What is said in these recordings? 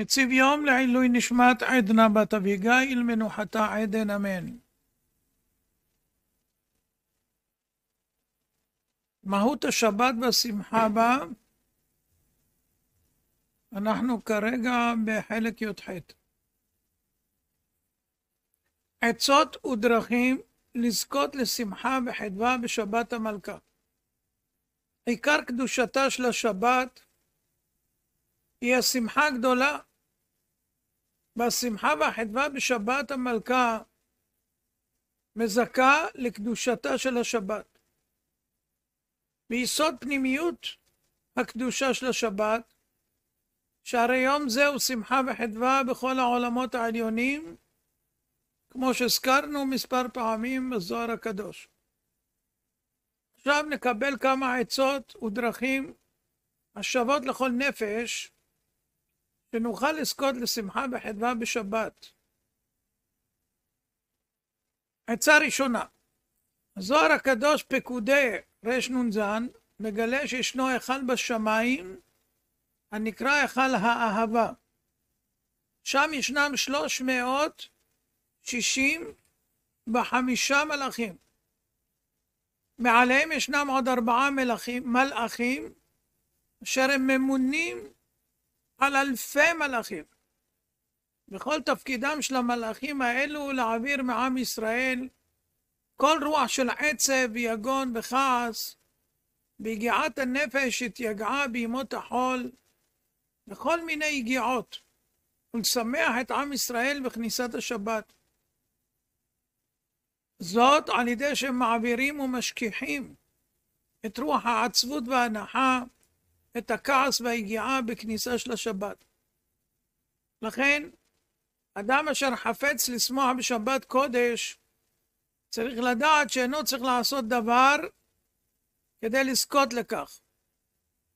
מציב יום לעילוי נשמת עדנה בת אביגיל, מנוחתה עדן, אמן. מהות השבת והשמחה בה, אנחנו כרגע בחלק י"ח. עצות ודרכים לזכות לשמחה וחדווה בשבת המלכה. עיקר קדושתה של השבת היא השמחה הגדולה והשמחה והחדווה בשבת המלכה מזכה לקדושתה של השבת. ביסוד פנימיות הקדושה של השבת, שהרי יום זה הוא שמחה וחדווה בכל העולמות העליונים, כמו שהזכרנו מספר פעמים בזוהר הקדוש. עכשיו נקבל כמה עצות ודרכים השוות לכל נפש שנוכל לזכות לשמחה וחדווה בשבת. עצה ראשונה, הזוהר הקדוש פקודי רנ"ז מגלה שישנו היכל בשמיים הנקרא היכל האהבה. שם ישנם 365 מלאכים. מעליהם ישנם עוד ארבעה מלאכים, מלאכים אשר הם ממונים על אלפי מלאכים. וכל תפקידם של המלאכים האלו הוא להעביר מעם ישראל כל רוח של עצב יגון וכעס, ויגיעת הנפש התייגעה בימות החול, וכל מיני יגיעות, ולשמח את עם ישראל בכניסת השבת. זאת על ידי שהם מעבירים ומשכיחים את רוח העצבות והנחה את הכעס והיגיעה בכניסה של השבת. לכן, אדם אשר חפץ לשמוח בשבת קודש, צריך לדעת שאינו צריך לעשות דבר כדי לזכות לכך.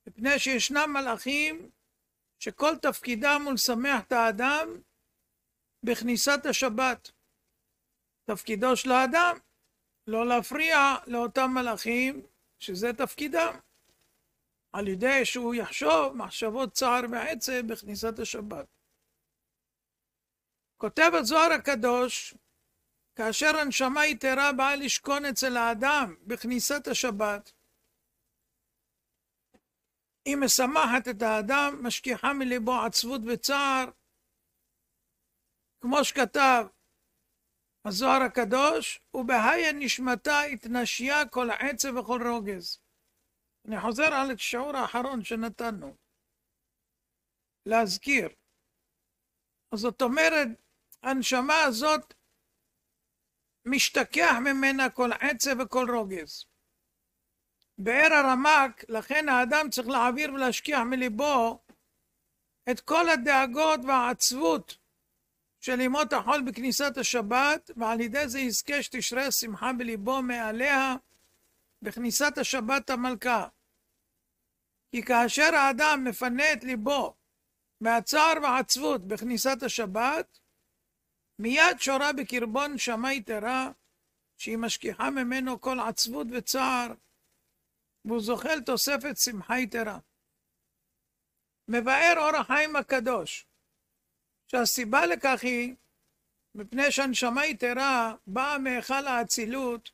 מפני שישנם מלאכים שכל תפקידם הוא לשמח את האדם בכניסת השבת. תפקידו של האדם לא להפריע לאותם מלאכים שזה תפקידם. על ידי שהוא יחשוב מחשבות צער ועצב בכניסת השבת. כותב הזוהר הקדוש, כאשר הנשמה יתרה באה לשכון אצל האדם בכניסת השבת, היא משמחת את האדם, משכיחה מליבו עצבות וצער, כמו שכתב הזוהר הקדוש, ובהיה נשמתה התנשייה כל עצב וכל רוגז. אני חוזר על השיעור האחרון שנתנו, להזכיר. זאת אומרת, הנשמה הזאת משתכח ממנה כל עצב וכל רוגז. באר הרמק, לכן האדם צריך להעביר ולהשכיח מליבו את כל הדאגות והעצבות של ימות החול בכניסת השבת, ועל ידי זה יזכה שתשרה שמחה בליבו מעליה בכניסת השבת המלכה. כי כאשר האדם מפנה את ליבו מהצער ועצבות בכניסת השבת, מיד שורה בקרבו נשמה יתרה, שהיא משכיחה ממנו כל עצבות וצער, והוא זוכה לתוספת שמחה יתרה. מבאר אור החיים הקדוש, שהסיבה לכך היא מפני שהנשמה יתרה באה מהיכל האצילות,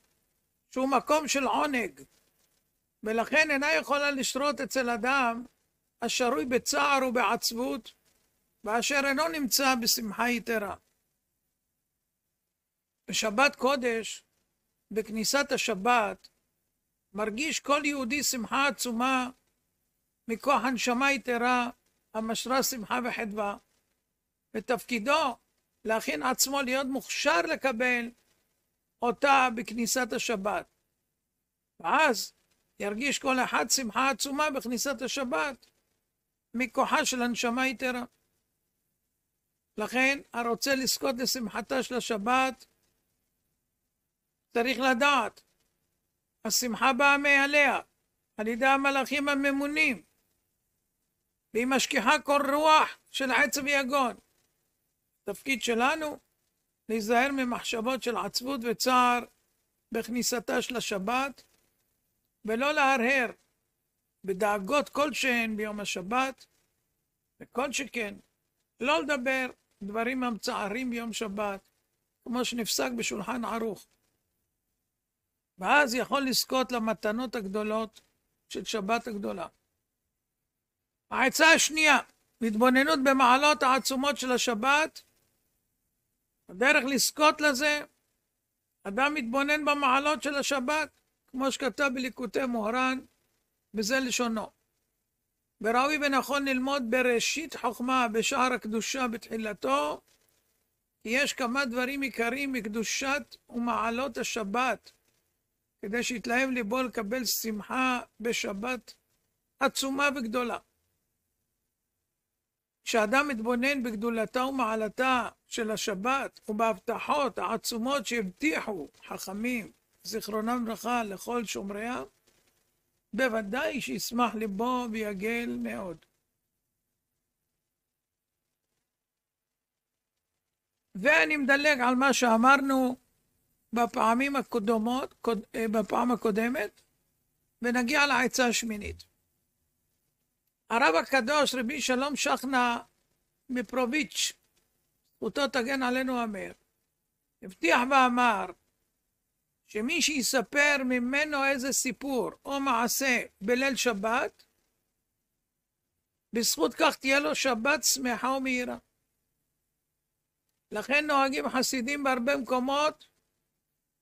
שהוא מקום של עונג, ולכן אינה יכולה לשרות אצל אדם השרוי בצער ובעצבות, ואשר אינו נמצא בשמחה יתרה. בשבת קודש, בכניסת השבת, מרגיש כל יהודי שמחה עצומה מכוח הנשמה יתרה המשרה שמחה וחדווה, ותפקידו להכין עצמו להיות מוכשר לקבל אותה בכניסת השבת. ואז ירגיש כל אחד שמחה עצומה בכניסת השבת, מכוחה של הנשמה יתרה. לכן, הרוצה לזכות לשמחתה של השבת, צריך לדעת, השמחה באה מעליה, על ידי המלאכים הממונים, והיא משכיחה כל רוח של עצב יגון. התפקיד שלנו, להיזהר ממחשבות של עצבות וצער בכניסתה של השבת, ולא להרהר בדאגות כלשהן ביום השבת, וכל שכן, לא לדבר דברים המצערים ביום שבת, כמו שנפסק בשולחן ערוך. ואז יכול לזכות למתנות הגדולות של שבת הגדולה. העצה השנייה, התבוננות במעלות העצומות של השבת, הדרך לזכות לזה, אדם מתבונן במעלות של השבת, כמו שכתב בליקוטי מוהר"ן, וזה לשונו. וראוי ונכון ללמוד בראשית חוכמה בשער הקדושה בתחילתו, כי יש כמה דברים עיקריים מקדושת ומעלות השבת, כדי שיתלהב ליבו לקבל שמחה בשבת עצומה וגדולה. כשאדם מתבונן בגדולתה ומעלתה של השבת ובהבטחות העצומות שהבטיחו חכמים, זיכרונם לברכה, לכל שומריה, בוודאי שישמח ליבו ויגל מאוד. ואני מדלג על מה שאמרנו בפעמים הקודמות, אה, בפעם הקודמת, ונגיע לעצה השמינית. הרב הקדוש רבי שלום שכנה מפרוביץ', זכותו תגן עלינו אמר, הבטיח ואמר שמי שיספר ממנו איזה סיפור או מעשה בליל שבת, בזכות כך תהיה לו שבת שמחה ומהירה. לכן נוהגים חסידים בהרבה מקומות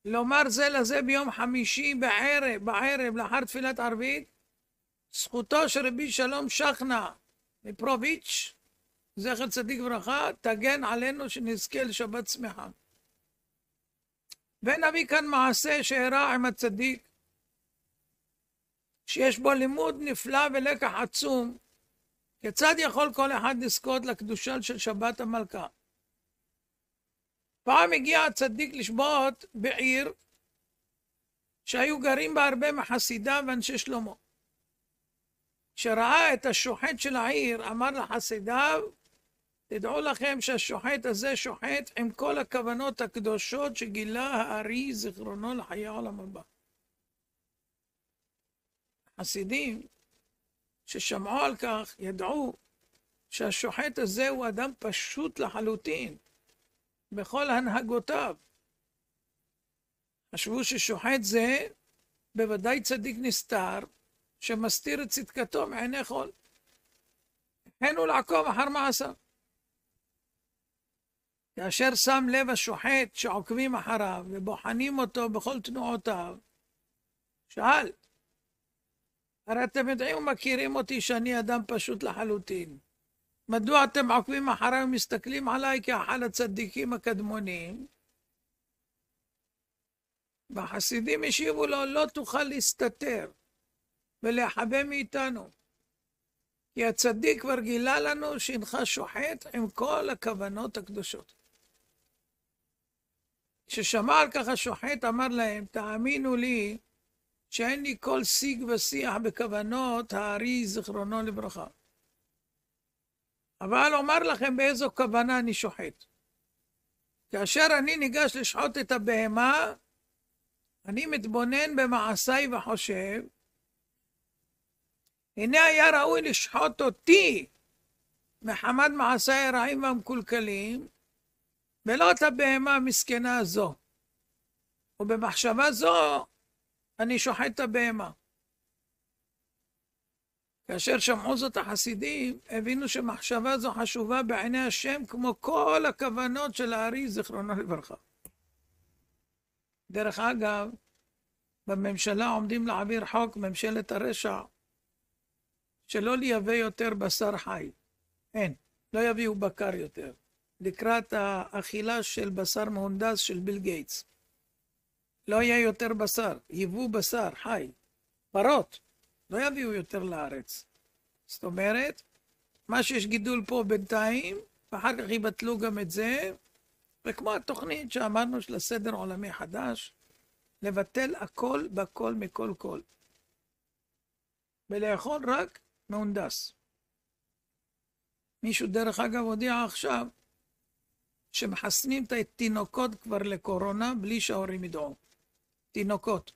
לומר זה לזה ביום חמישי בערב, בערב, לאחר תפילת ערבית, זכותו של רבי שלום שכנה מפרוביץ', זכר צדיק וברכה, תגן עלינו שנזכה לשבת שמחה. ונביא כאן מעשה שאירע עם הצדיק, שיש בו לימוד נפלא ולקח עצום, כיצד יכול כל אחד לזכות לקדושה של שבת המלכה. פעם הגיע הצדיק לשבות בעיר שהיו גרים בה הרבה מחסידיו ואנשי שלמה. שראה את השוחט של העיר, אמר לחסידיו, תדעו לכם שהשוחט הזה שוחט עם כל הכוונות הקדושות שגילה הארי זיכרונו לחיי העולם הבא. חסידים ששמעו על כך ידעו שהשוחט הזה הוא אדם פשוט לחלוטין בכל הנהגותיו. חשבו ששוחט זה בוודאי צדיק נסתר, שמסתיר את צדקתו מעיני כל. החלו לעקוב אחר מעשיו. כאשר שם לב השוחט שעוקבים אחריו ובוחנים אותו בכל תנועותיו, שאל, הרי אתם יודעים ומכירים אותי שאני אדם פשוט לחלוטין. מדוע אתם עוקבים אחריי ומסתכלים עליי כאחד הצדיקים הקדמונים? והחסידים השיבו לו, לא תוכל להסתתר. ולהחבא מאיתנו. כי הצדיק כבר גילה לנו שהנך שוחט עם כל הכוונות הקדושות. כששמע על כך השוחט, אמר להם, תאמינו לי שאין לי כל שיג ושיח בכוונות הארי, זיכרונו לברכה. אבל אומר לכם באיזו כוונה אני שוחט. כאשר אני ניגש לשחוט את הבהמה, אני מתבונן במעשיי וחושב הנה היה ראוי לשחוט אותי מחמת מעשי הרעים והמקולקלים, ולא את הבהמה המסכנה הזו. ובמחשבה זו אני שוחט את הבהמה. כאשר שמעו זאת החסידים, הבינו שמחשבה זו חשובה בעיני השם כמו כל הכוונות של הארי, זיכרונו לברכה. דרך אגב, בממשלה עומדים להעביר חוק, ממשלת הרשע, שלא לייבא יותר בשר חי. אין, לא יביאו בקר יותר. לקראת האכילה של בשר מהונדס של ביל גייטס. לא יהיה יותר בשר, ייבאו בשר חי. פרות, לא יביאו יותר לארץ. זאת אומרת, מה שיש גידול פה בינתיים, ואחר כך יבטלו גם את זה, וכמו התוכנית שאמרנו של הסדר עולמי חדש, לבטל הכל בכל מכל כל. ולאכול רק מהונדס. מישהו, דרך אגב, הודיע עכשיו שמחסנים את התינוקות כבר לקורונה בלי שההורים ידעו. תינוקות.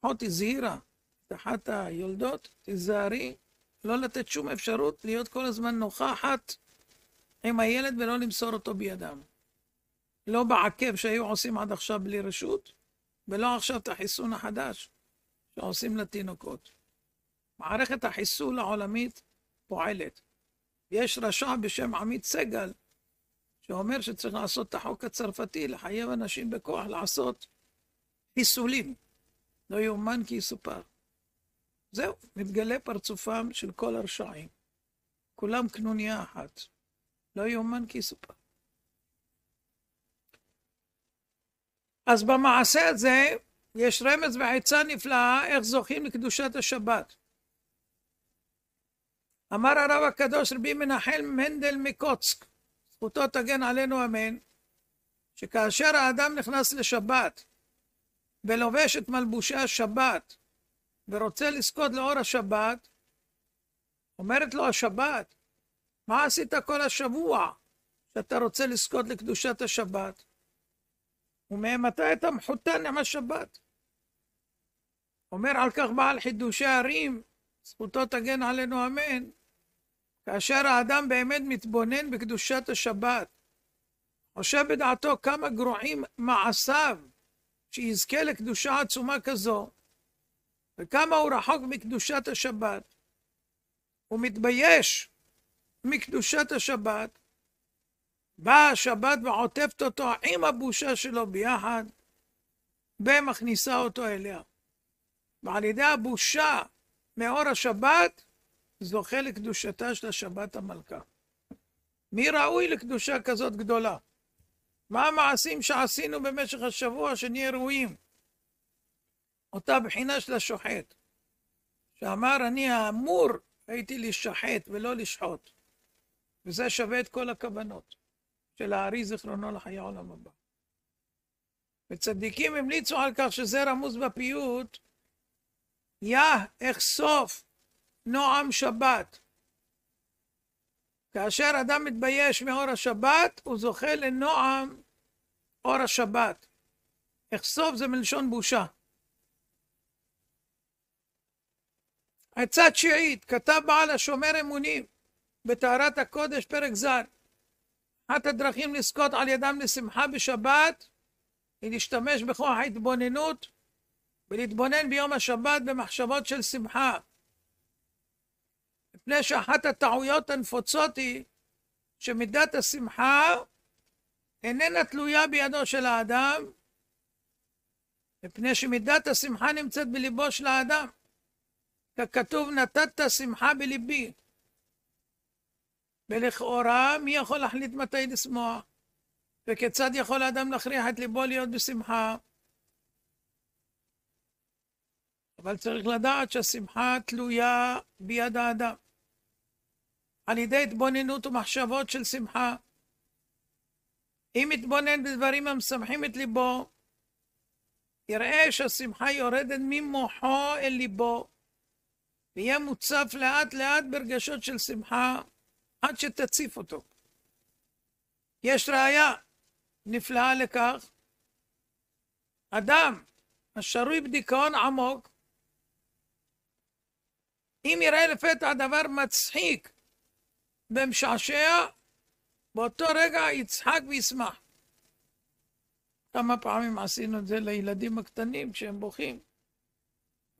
אחות הזהירה את אחת היולדות, תיזהרי, לא לתת שום אפשרות להיות כל הזמן נוכחת עם הילד ולא למסור אותו בידם. לא בעקב שהיו עושים עד עכשיו בלי רשות, ולא עכשיו את החיסון החדש שעושים לתינוקות. מערכת החיסול העולמית פועלת. יש רשע בשם עמית סגל, שאומר שצריך לעשות את החוק הצרפתי, לחייב אנשים בכוח לעשות חיסולים. לא יאומן כי יסופר. זהו, מתגלה פרצופם של כל הרשעים. כולם קנוניה אחת. לא יאומן כי יסופר. אז במעשה הזה יש רמז ועצה נפלאה איך זוכים לקדושת השבת. אמר הרב הקדוש רבי מנחם מנדל מקוצק, זכותו תגן עלינו אמן, שכאשר האדם נכנס לשבת ולובש את מלבושי השבת ורוצה לזכות לאור השבת, אומרת לו השבת, מה עשית כל השבוע שאתה רוצה לזכות לקדושת השבת? ומאימתי אתה מחותן עם השבת? אומר על כך בעל חידושי הרים, זכותו תגן עלינו אמן, כאשר האדם באמת מתבונן בקדושת השבת, חושב בדעתו כמה גרועים מעשיו שיזכה לקדושה עצומה כזו, וכמה הוא רחוק מקדושת השבת, הוא מתבייש מקדושת השבת, באה השבת ועוטפת אותו עם הבושה שלו ביחד, ומכניסה אותו אליה. ועל ידי הבושה מאור השבת, זוכה לקדושתה של השבת המלכה. מי ראוי לקדושה כזאת גדולה? מה המעשים שעשינו במשך השבוע שנהיה ראויים? אותה בחינה של השוחט, שאמר אני האמור הייתי לשחט ולא לשחוט, וזה שווה את כל הכוונות של הארי זיכרונו לחיי העולם הבא. וצדיקים המליצו על כך שזה רמוז בפיוט, יא, איך סוף נועם שבת. כאשר אדם מתבייש מאור השבת, הוא זוכה לנועם אור השבת. אחשוף זה מלשון בושה. עצה תשיעית, כתב בעל השומר אמונים בטהרת הקודש, פרק ז', אחת הדרכים לזכות על ידם לשמחה בשבת היא להשתמש בכוח ההתבוננות ולהתבונן ביום השבת במחשבות של שמחה, מפני שאחת הטעויות הנפוצות היא שמידת השמחה איננה תלויה בידו של האדם, מפני שמידת השמחה נמצאת בליבו של האדם. ככתוב, נתת שמחה בליבי. ולכאורה, מי יכול להחליט מתי לשמוח? וכיצד יכול האדם להכריח את ליבו להיות בשמחה? אבל צריך לדעת שהשמחה תלויה ביד האדם. על ידי התבוננות ומחשבות של שמחה. אם יתבונן בדברים המשמחים את ליבו, יראה שהשמחה יורדת ממוחו אל ליבו, ויהיה מוצף לאט לאט ברגשות של שמחה עד שתציף אותו. יש ראיה נפלאה לכך, אדם השרוי בדיכאון עמוק, אם יראה לפתע דבר מצחיק ומשעשע, באותו רגע יצחק וישמח. כמה פעמים עשינו את זה לילדים הקטנים כשהם בוכים.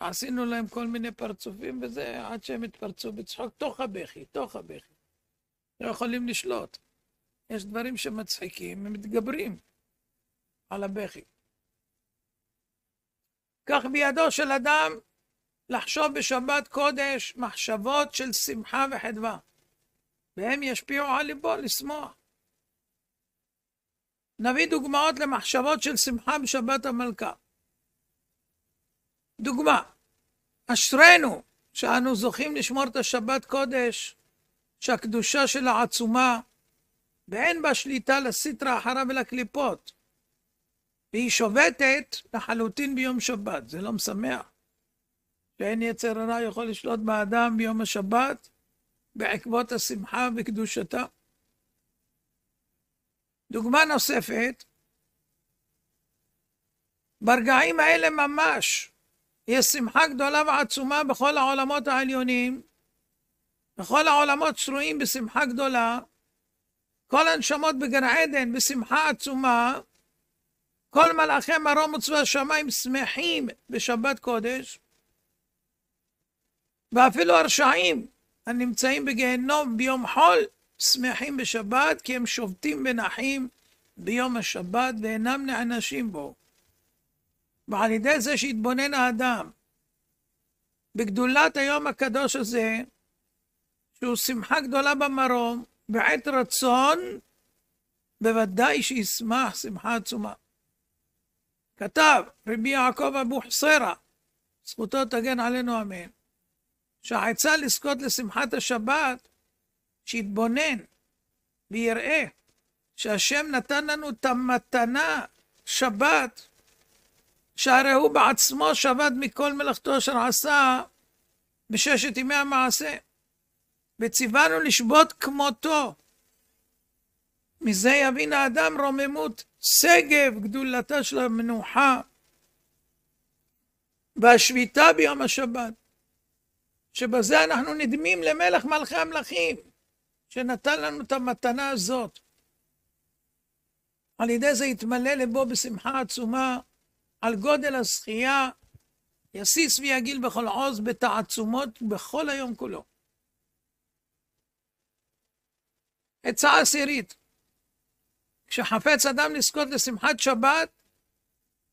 עשינו להם כל מיני פרצופים וזה, עד שהם התפרצו בצחוק, תוך הבכי, תוך הבכי. לא יכולים לשלוט. יש דברים שמצחיקים הם מתגברים על הבכי. כך בידו של אדם לחשוב בשבת קודש מחשבות של שמחה וחדווה. והם ישפיעו על ליבו לשמוח. נביא דוגמאות למחשבות של שמחה בשבת המלכה. דוגמה, אשרינו שאנו זוכים לשמור את השבת קודש, שהקדושה שלה עצומה, ואין בה שליטה לסטרא אחריו ולקליפות, והיא שובתת לחלוטין ביום שבת. זה לא משמח? שאין יצר הרע יכול לשלוט באדם ביום השבת? בעקבות השמחה וקדושתה. דוגמה נוספת, ברגעים האלה ממש יש שמחה גדולה ועצומה בכל העולמות העליונים, וכל העולמות שרויים בשמחה גדולה, כל הנשמות בגן עדן בשמחה עצומה, כל מלאכי מרום וצבא השמיים שמחים בשבת קודש, ואפילו הרשעים הנמצאים בגיהנום ביום חול, שמחים בשבת, כי הם שובתים ונחים ביום השבת ואינם נענשים בו. ועל ידי זה שהתבונן האדם בגדולת היום הקדוש הזה, שהוא שמחה גדולה במרום, בעת רצון, בוודאי שישמח שמחה עצומה. כתב רבי יעקב אבו חסרה, זכותו תגן עלינו אמן. שהעצה לזכות לשמחת השבת, שיתבונן ויראה שהשם נתן לנו את המתנה, שבת, שהרי הוא בעצמו שבת מכל מלאכתו אשר עשה בששת ימי המעשה. וציוונו לשבות כמותו. מזה יבין האדם רוממות שגב, גדולתה של המנוחה, והשביתה ביום השבת. שבזה אנחנו נדמים למלך מלכי המלכים, שנתן לנו את המתנה הזאת. על ידי זה יתמלא לבו בשמחה עצומה, על גודל הזכייה, יסיס ויגיל בכל עוז, בתעצומות, בכל היום כולו. עצה עשירית, כשחפץ אדם לזכות לשמחת שבת,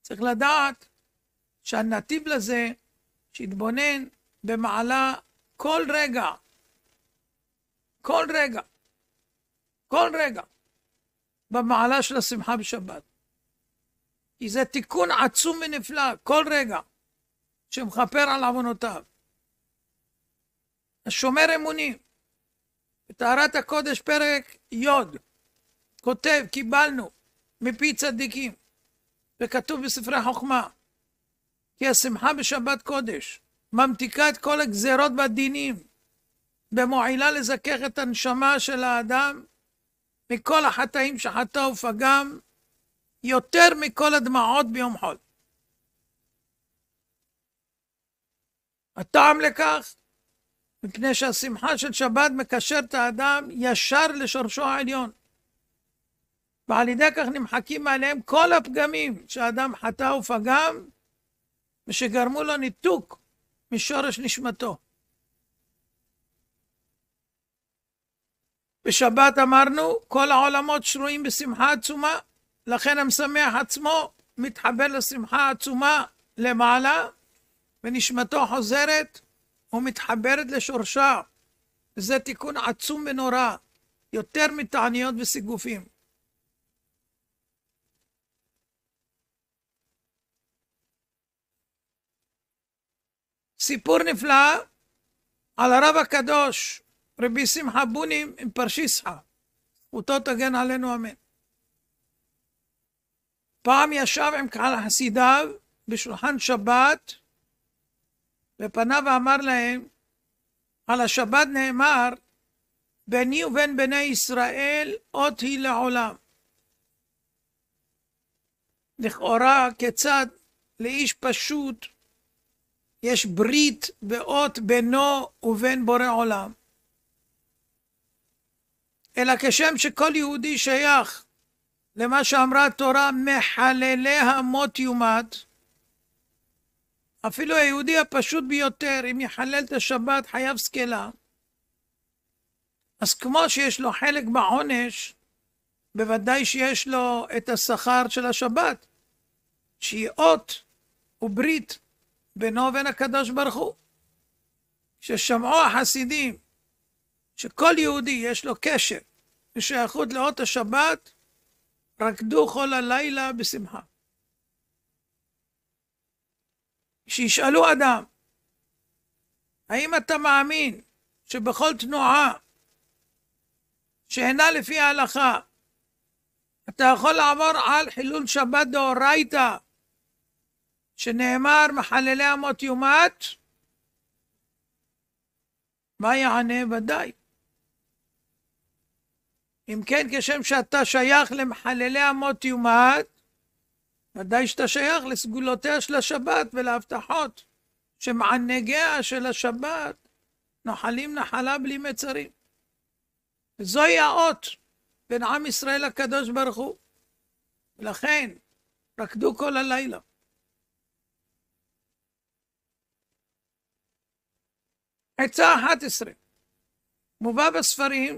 צריך לדעת שהנתיב לזה, שיתבונן, במעלה כל רגע. כל רגע. כל רגע. במעלה של השמחה בשבת. כי זה תיקון עצום ונפלא, כל רגע, שמכפר על עוונותיו. השומר אמונים, בטהרת הקודש פרק י', כותב, קיבלנו מפי צדיקים, וכתוב בספרי חוכמה, כי השמחה בשבת קודש, ממתיקה את כל הגזרות והדינים, במועילה לזכך את הנשמה של האדם מכל החטאים שחטא ופגם, יותר מכל הדמעות ביום חול. הטעם לכך, מפני שהשמחה של שבת מקשר את האדם ישר לשורשו העליון. ועל ידי כך נמחקים מעליהם כל הפגמים שהאדם חטא ופגם, ושגרמו לו ניתוק משורש נשמתו. בשבת אמרנו, כל העולמות שרויים בשמחה עצומה, לכן המשמח עצמו מתחבר לשמחה עצומה למעלה, ונשמתו חוזרת ומתחברת לשורשה. וזה תיקון עצום ונורא, יותר מתעניות וסיגופים. סיפור נפלא על הרב הקדוש, רבי שמחה בונים עם פרשיסחה. זכותו תגן עלינו אמן. פעם ישב עם קהל חסידיו בשולחן שבת, ופנה ואמר להם, על השבת נאמר, ביני ובין בני ישראל אות היא לעולם. לכאורה, כיצד לאיש פשוט יש ברית באות בינו ובין בורא עולם. אלא כשם שכל יהודי שייך למה שאמרה התורה, מחלליה מות יומת, אפילו היהודי הפשוט ביותר, אם יחלל את השבת, חייב סקלה. אז כמו שיש לו חלק בעונש, בוודאי שיש לו את השכר של השבת, שהיא אות וברית. בינו ובין הקדוש ברוך הוא. כששמעו החסידים שכל יהודי יש לו קשר ושייכות לאות השבת, רקדו כל הלילה בשמחה. שישאלו אדם, האם אתה מאמין שבכל תנועה שאינה לפי ההלכה, אתה יכול לעבור על חילול שבת דאורייתא שנאמר מחללי אמות יומת, מה יענה ודאי? אם כן, כשם שאתה שייך למחללי אמות יומת, ודאי שאתה שייך לסגולותיה של השבת ולהבטחות שמענגיה של השבת נוחלים נחלה בלי מצרים. וזוהי האות בין עם ישראל לקדוש ברוך הוא. ולכן, רקדו כל הלילה. עצה 11. מובא בספרים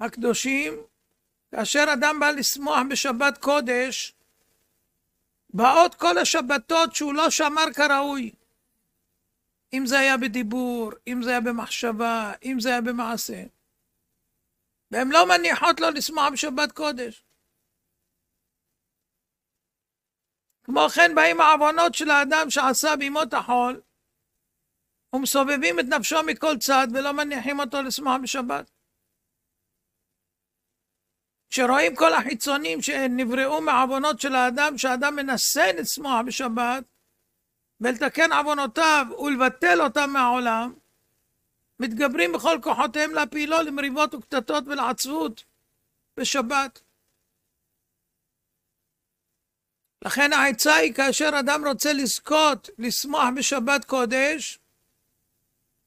הקדושים, כאשר אדם בא לשמוח בשבת קודש, באות כל השבתות שהוא לא שמר כראוי. אם זה היה בדיבור, אם זה היה במחשבה, אם זה היה במעשה. והן לא מניחות לו לשמוח בשבת קודש. כמו כן באים העוונות של האדם שעשה בימות החול, ומסובבים את נפשו מכל צד ולא מניחים אותו לשמוח בשבת. כשרואים כל החיצונים שנבראו מעוונות של האדם, שהאדם מנסה לשמוח בשבת ולתקן עוונותיו ולבטל אותם מהעולם, מתגברים בכל כוחותיהם להפילו למריבות וקטטות ולעצבות בשבת. לכן העצה היא כאשר אדם רוצה לזכות לשמוח בשבת קודש,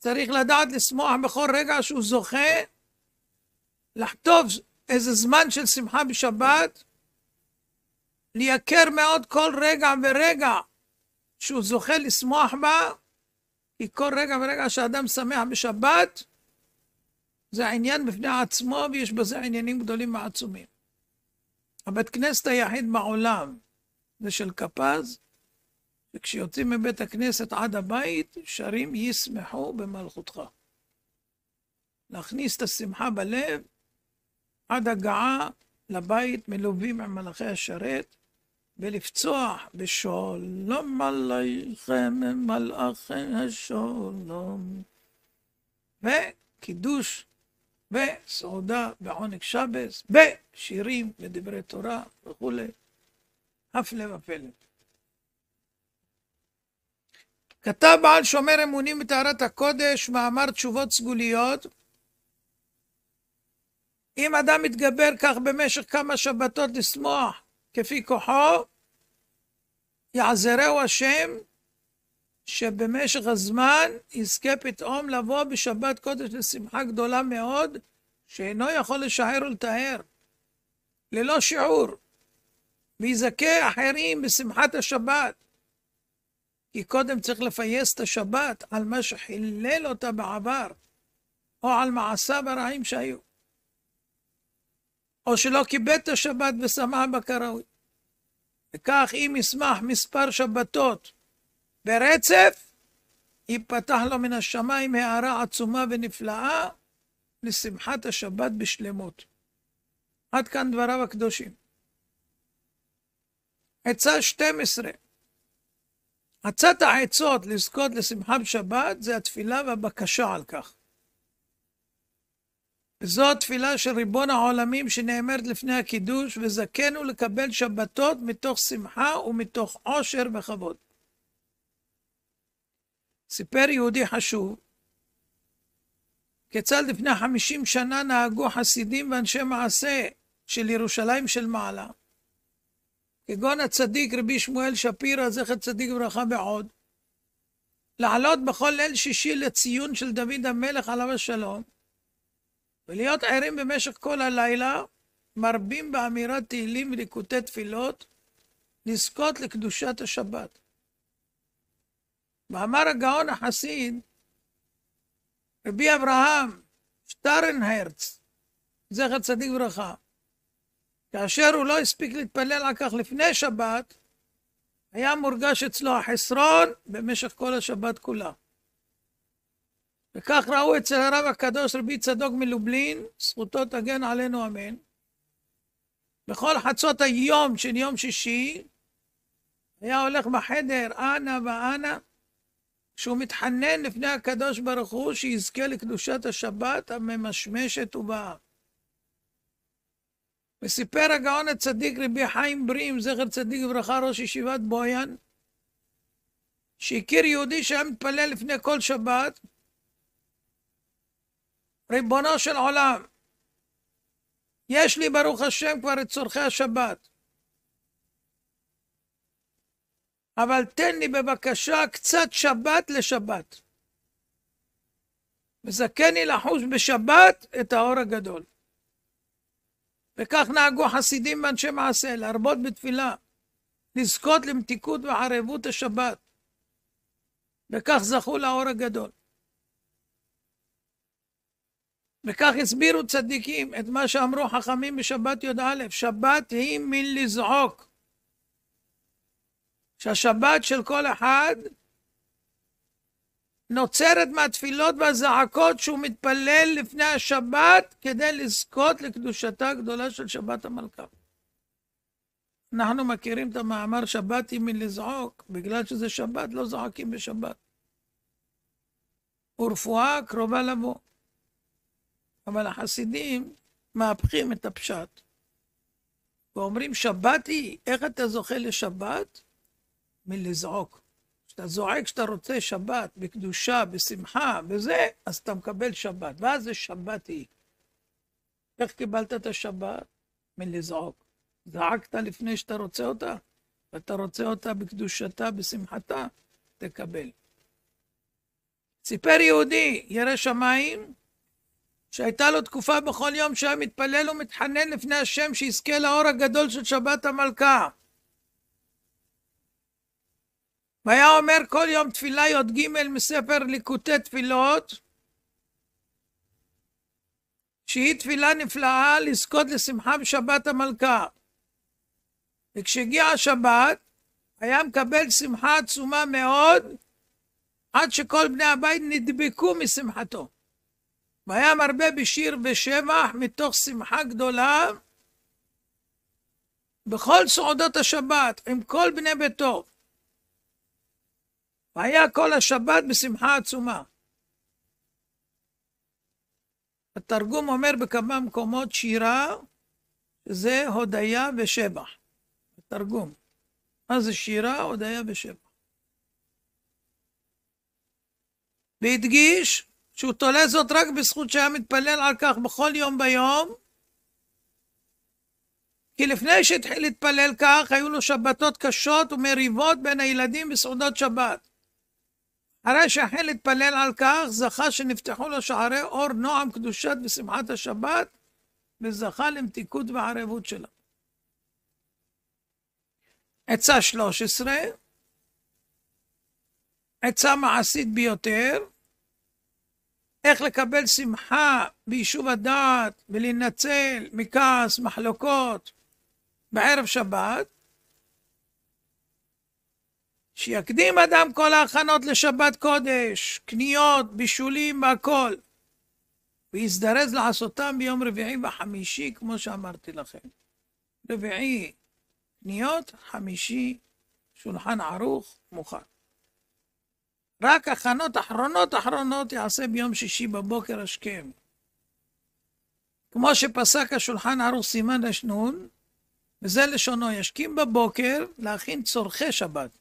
צריך לדעת לשמוח בכל רגע שהוא זוכה, לחטוף איזה זמן של שמחה בשבת, לייקר מאוד כל רגע ורגע שהוא זוכה לשמוח בה, כי כל רגע ורגע שאדם שמח בשבת, זה העניין בפני עצמו, ויש בזה עניינים גדולים ועצומים. הבית כנסת היחיד בעולם זה של קפז, וכשיוצאים מבית הכנסת עד הבית, שרים ישמחו במלכותך. להכניס את השמחה בלב עד הגעה לבית מלווים עם מלאכי השרת, ולפצוח בשולם עליכם מלאכי השולם. וקידוש וסעודה בעונג שבס, ושירים ודברי תורה וכולי. הפלא ופלא. כתב בעל שומר אמונים בטהרת הקודש מאמר תשובות סגוליות. אם אדם מתגבר כך במשך כמה שבתות לשמוח כפי כוחו, יעזרהו השם שבמשך הזמן יזכה פתאום לבוא בשבת קודש לשמחה גדולה מאוד, שאינו יכול לשער ולטהר, ללא שיעור, ויזכה אחרים בשמחת השבת. כי קודם צריך לפייס את השבת על מה שחילל אותה בעבר, או על מעשיו הרעים שהיו. או שלא כיבד את השבת ושמה בה כראוי. וכך אם ישמח מספר שבתות ברצף, ייפתח לו מן השמיים הערה עצומה ונפלאה לשמחת השבת בשלמות. עד כאן דבריו הקדושים. עצה 12 עצת העצות לזכות לשמחה בשבת זה התפילה והבקשה על כך. וזו התפילה של ריבון העולמים שנאמרת לפני הקידוש, וזכינו לקבל שבתות מתוך שמחה ומתוך עושר וכבוד. סיפר יהודי חשוב כיצד לפני חמישים שנה נהגו חסידים ואנשי מעשה של ירושלים של מעלה כגון הצדיק רבי שמואל שפירא, זכר צדיק וברכה ועוד, לעלות בכל ליל שישי לציון של דוד המלך עליו השלום, ולהיות ערים במשך כל הלילה, מרבים באמירת תהילים וליקוטי תפילות, לזכות לקדושת השבת. ואמר הגאון החסיד, רבי אברהם שטרנהרץ, זכר צדיק וברכה, כאשר הוא לא הספיק להתפלל על כך לפני שבת, היה מורגש אצלו החסרון במשך כל השבת כולה. וכך ראו אצל הרב הקדוש רבי צדוק מלובלין, זכותו תגן עלינו אמן. בכל חצות היום של יום שישי, היה הולך בחדר אנה ואנה, שהוא מתחנן לפני הקדוש ברוך הוא שיזכה לקדושת השבת הממשמשת ובאה. וסיפר הגאון הצדיק רבי חיים ברים, זכר צדיק וברכה, ראש ישיבת בויאן, שהכיר יהודי שהיה מתפלל לפני כל שבת, ריבונו של עולם, יש לי ברוך השם כבר את צורכי השבת, אבל תן לי בבקשה קצת שבת לשבת. וזכני לחוש בשבת את האור הגדול. וכך נהגו חסידים ואנשי מעשה, להרבות בתפילה, לזכות למתיקות וערבות השבת, וכך זכו לאור הגדול. וכך הסבירו צדיקים את מה שאמרו חכמים בשבת י"א, שבת היא מלזעוק. שהשבת של כל אחד נוצרת מהתפילות והזעקות שהוא מתפלל לפני השבת כדי לזכות לקדושתה הגדולה של שבת המלכה. אנחנו מכירים את המאמר שבת היא מלזעוק, בגלל שזה שבת לא זועקים בשבת. ורפואה קרובה לבוא. אבל החסידים מהפכים את הפשט. ואומרים, שבת היא, איך אתה זוכה לשבת? מלזעוק. כשאתה זועק כשאתה רוצה שבת, בקדושה, בשמחה, בזה, אז אתה מקבל שבת, ואז זה שבת היא. איך קיבלת את השבת? מלזעוק. זעקת לפני שאתה רוצה אותה, ואתה רוצה אותה בקדושתה, בשמחתה, תקבל. סיפר יהודי, ירא שמיים, שהייתה לו תקופה בכל יום שהיה מתפלל ומתחנן לפני השם שיזכה לאור הגדול של שבת המלכה. והיה אומר כל יום תפילה י"ג מספר ליקוטי תפילות, שהיא תפילה נפלאה לזכות לשמחה בשבת המלכה. וכשהגיעה השבת, היה מקבל שמחה עצומה מאוד, עד שכל בני הבית נדבקו משמחתו. והיה מרבה בשיר ושבח מתוך שמחה גדולה בכל סעודות השבת עם כל בני ביתו. והיה כל השבת בשמחה עצומה. התרגום אומר בכמה מקומות שירה, זה הודיה ושבח. התרגום. מה זה שירה, הודיה ושבח. והדגיש שהוא תולה זאת רק בזכות שהיה מתפלל על כך בכל יום ביום, כי לפני שהתחיל להתפלל כך, היו לו שבתות קשות ומריבות בין הילדים בסעודות שבת. הרי שהחל להתפלל על כך, זכה שנפתחו לו שערי אור, נועם, קדושת ושמחת השבת, וזכה למתיקות וערבות שלה. עצה 13, עצה מעשית ביותר, איך לקבל שמחה ביישוב הדעת ולהינצל מכעס, מחלוקות, בערב שבת, שיקדים אדם כל ההכנות לשבת קודש, קניות, בישולים, הכל. ויזדרז לעשותם ביום רביעי וחמישי, כמו שאמרתי לכם. רביעי, קניות, חמישי, שולחן ערוך, מוכן. רק הכנות אחרונות אחרונות יעשה ביום שישי בבוקר השכם. כמו שפסק השולחן ערוך סימן השנון, וזה לשונו, ישכים בבוקר להכין צורכי שבת.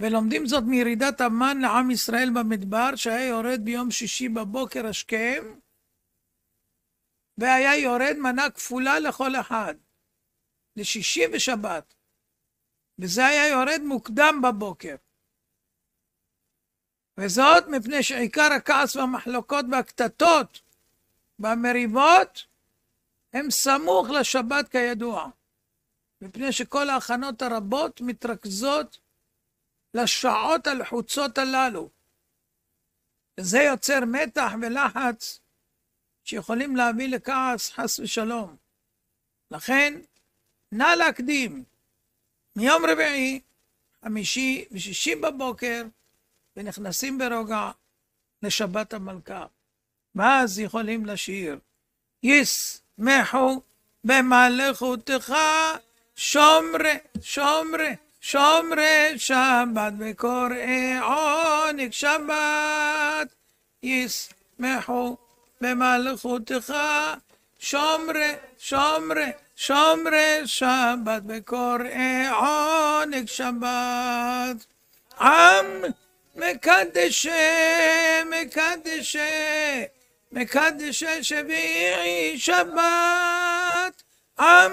ולומדים זאת מירידת המן לעם ישראל במדבר, שהיה יורד ביום שישי בבוקר השכם, והיה יורד מנה כפולה לכל אחד, לשישי ושבת. וזה היה יורד מוקדם בבוקר. וזאת מפני שעיקר הכעס והמחלוקות והקטטות והמריבות הם סמוך לשבת כידוע, מפני שכל ההכנות הרבות מתרכזות לשעות הלחוצות הללו. וזה יוצר מתח ולחץ שיכולים להביא לכעס, חס ושלום. לכן, נא להקדים מיום רביעי, חמישי ושישי בבוקר, ונכנסים ברוגע לשבת המלכה. ואז יכולים לשיר, ישמחו במלכותך שומרי, שומרי. שומרי שבת וקוראי עונג שבת, ישמחו במלכותך. שומרי, שומרי, שומרי שבת וקוראי עונג שבת. עם מקדשה, מקדשה, מקדשה שביעי שבת. עם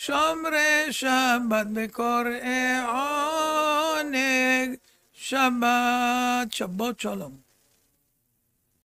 שומרי שבת בקוראי עונג, שבת, שבות שלום.